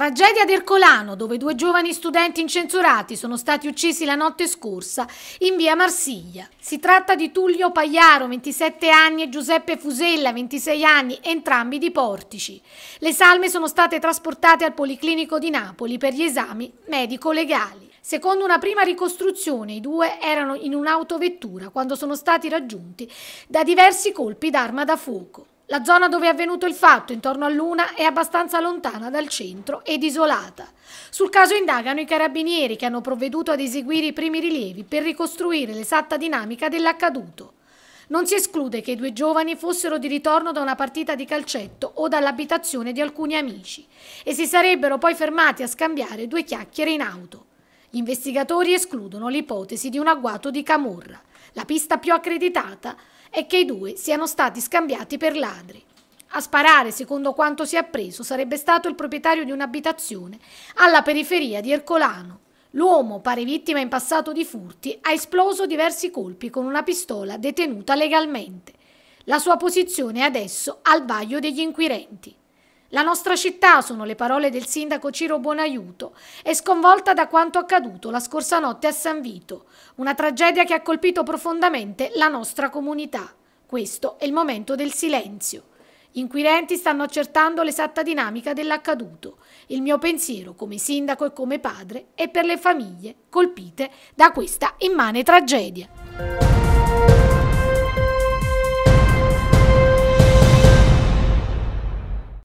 tragedia ad Ercolano, dove due giovani studenti incensurati sono stati uccisi la notte scorsa in via Marsiglia. Si tratta di Tullio Pagliaro, 27 anni, e Giuseppe Fusella, 26 anni, entrambi di Portici. Le salme sono state trasportate al Policlinico di Napoli per gli esami medico-legali. Secondo una prima ricostruzione, i due erano in un'autovettura quando sono stati raggiunti da diversi colpi d'arma da fuoco. La zona dove è avvenuto il fatto, intorno a Luna, è abbastanza lontana dal centro ed isolata. Sul caso indagano i carabinieri che hanno provveduto ad eseguire i primi rilievi per ricostruire l'esatta dinamica dell'accaduto. Non si esclude che i due giovani fossero di ritorno da una partita di calcetto o dall'abitazione di alcuni amici e si sarebbero poi fermati a scambiare due chiacchiere in auto. Gli investigatori escludono l'ipotesi di un agguato di camorra, la pista più accreditata è che i due siano stati scambiati per ladri. A sparare, secondo quanto si è appreso, sarebbe stato il proprietario di un'abitazione alla periferia di Ercolano. L'uomo, pare vittima in passato di furti, ha esploso diversi colpi con una pistola detenuta legalmente. La sua posizione è adesso al vaglio degli inquirenti. La nostra città, sono le parole del sindaco Ciro Buonaiuto, è sconvolta da quanto accaduto la scorsa notte a San Vito, una tragedia che ha colpito profondamente la nostra comunità. Questo è il momento del silenzio. Gli inquirenti stanno accertando l'esatta dinamica dell'accaduto. Il mio pensiero, come sindaco e come padre, è per le famiglie colpite da questa immane tragedia.